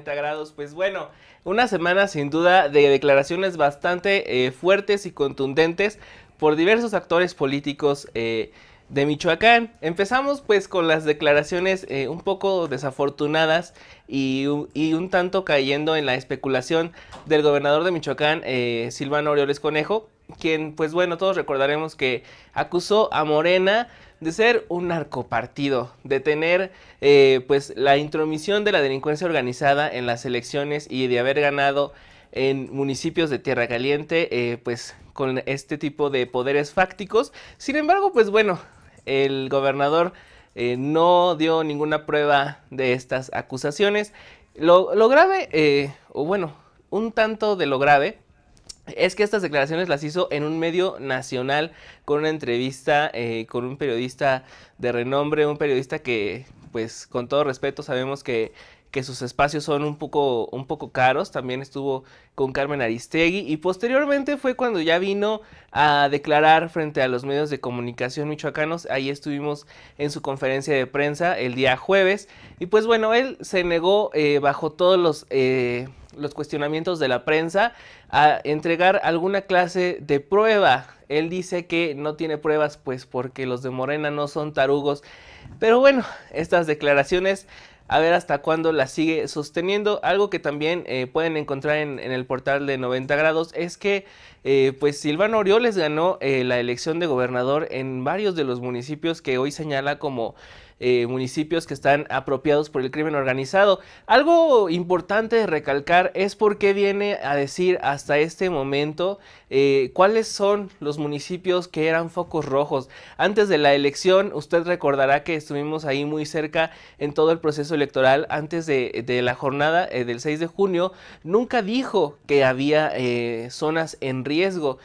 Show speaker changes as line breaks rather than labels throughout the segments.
grados. Pues bueno, una semana sin duda de declaraciones bastante eh, fuertes y contundentes por diversos actores políticos eh, de Michoacán. Empezamos pues con las declaraciones eh, un poco desafortunadas y, un tanto cayendo en la especulación del gobernador de Michoacán, Silvano Orioles Conejo, quien, pues bueno, todos recordaremos que acusó a Morena de ser un narcopartido, de tener eh, pues la intromisión de la delincuencia organizada en las elecciones y de haber ganado en municipios de Tierra Caliente, eh, pues con este tipo de poderes fácticos. Sin embargo, pues bueno, el gobernador eh, no dio ninguna prueba de estas acusaciones. Lo, lo grave, o bueno, un tanto de lo grave es que estas declaraciones las hizo en un medio nacional con una entrevista eh, con un periodista de renombre, un periodista que, pues, con todo respeto, sabemos que que sus espacios son un poco, un poco caros. También estuvo con Carmen Aristegui y posteriormente fue cuando ya vino a declarar frente a los medios de comunicación michoacanos. Ahí estuvimos en su conferencia de prensa el día jueves y pues bueno, él se negó eh, bajo todos los... Eh, los cuestionamientos de la prensa a entregar alguna clase de prueba. Él dice que no tiene pruebas pues porque los de Morena no son tarugos. Pero bueno, estas declaraciones a ver hasta cuándo la sigue sosteniendo. Algo que también eh, pueden encontrar en, el portal de 90 grados es que eh, pues Silvano Orioles ganó eh, la elección de gobernador en varios de los municipios que hoy señala como eh, municipios que están apropiados por el crimen organizado. Algo importante de recalcar es por qué viene a decir hasta este momento eh, cuáles son los municipios que eran focos rojos. Antes de la elección, usted recordará que estuvimos ahí muy cerca en todo el proceso electoral antes de, la jornada eh, del 6 de junio. Nunca dijo que había zonas en riesgo.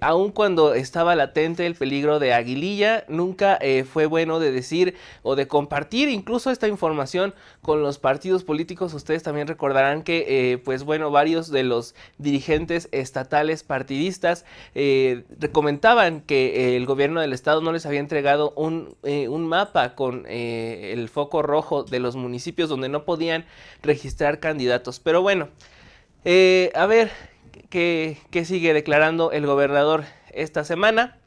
aún aun cuando estaba latente el peligro de Aguililla, nunca fue bueno de decir o de compartir incluso esta información con los partidos políticos. Ustedes también recordarán que, eh, pues bueno, varios de los dirigentes estatales partidistas eh, comentaban que eh, el gobierno del estado no les había entregado un, eh, mapa con el foco rojo de los municipios donde no podían registrar candidatos. Pero bueno, a ver, ¿qué, ¿qué sigue declarando el gobernador esta semana?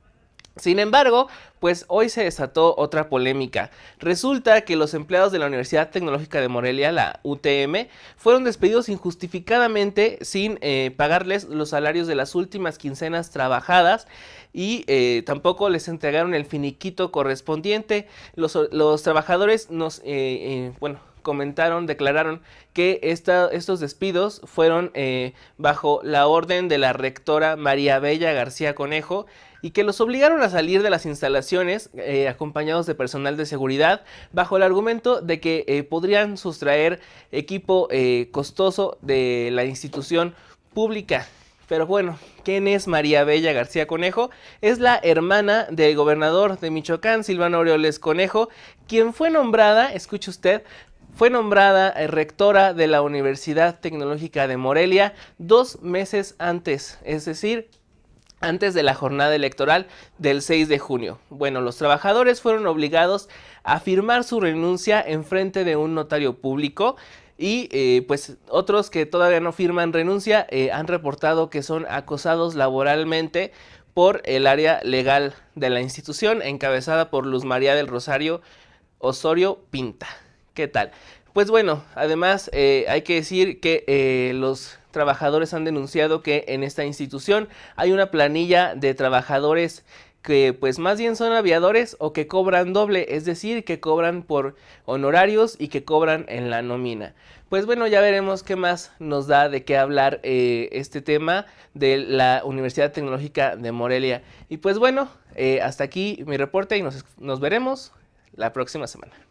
Sin embargo, pues hoy se desató otra polémica. Resulta que los empleados de la Universidad Tecnológica de Morelia, la UTM, fueron despedidos injustificadamente sin eh, pagarles los salarios de las últimas quincenas trabajadas y eh, tampoco les entregaron el finiquito correspondiente. Los, trabajadores nos, eh, bueno, comentaron, declararon que estos despidos fueron eh, bajo la orden de la rectora María Bella García Conejo y que los obligaron a salir de las instalaciones eh, acompañados de personal de seguridad bajo el argumento de que eh, podrían sustraer equipo costoso de la institución pública. Pero bueno, ¿quién es María Bella García Conejo? Es la hermana del gobernador de Michoacán, Silvano Orioles Conejo, quien fue nombrada, escuche usted, fue nombrada eh, rectora de la Universidad Tecnológica de Morelia dos meses antes, es decir, antes de la jornada electoral del 6 de junio. Bueno, los trabajadores fueron obligados a firmar su renuncia en frente de un notario público y eh, pues otros que todavía no firman renuncia eh, han reportado que son acosados laboralmente por el área legal de la institución encabezada por Luz María del Rosario Osorio Pinta. ¿Qué tal? Pues bueno, además eh, hay que decir que eh, los trabajadores han denunciado que en esta institución hay una planilla de trabajadores que pues más bien son aviadores o que cobran doble, es decir, que cobran por honorarios y que cobran en la nómina. Pues bueno, ya veremos qué más nos da de qué hablar eh, este tema de la Universidad Tecnológica de Morelia. Y pues bueno, hasta aquí mi reporte y nos veremos la próxima semana.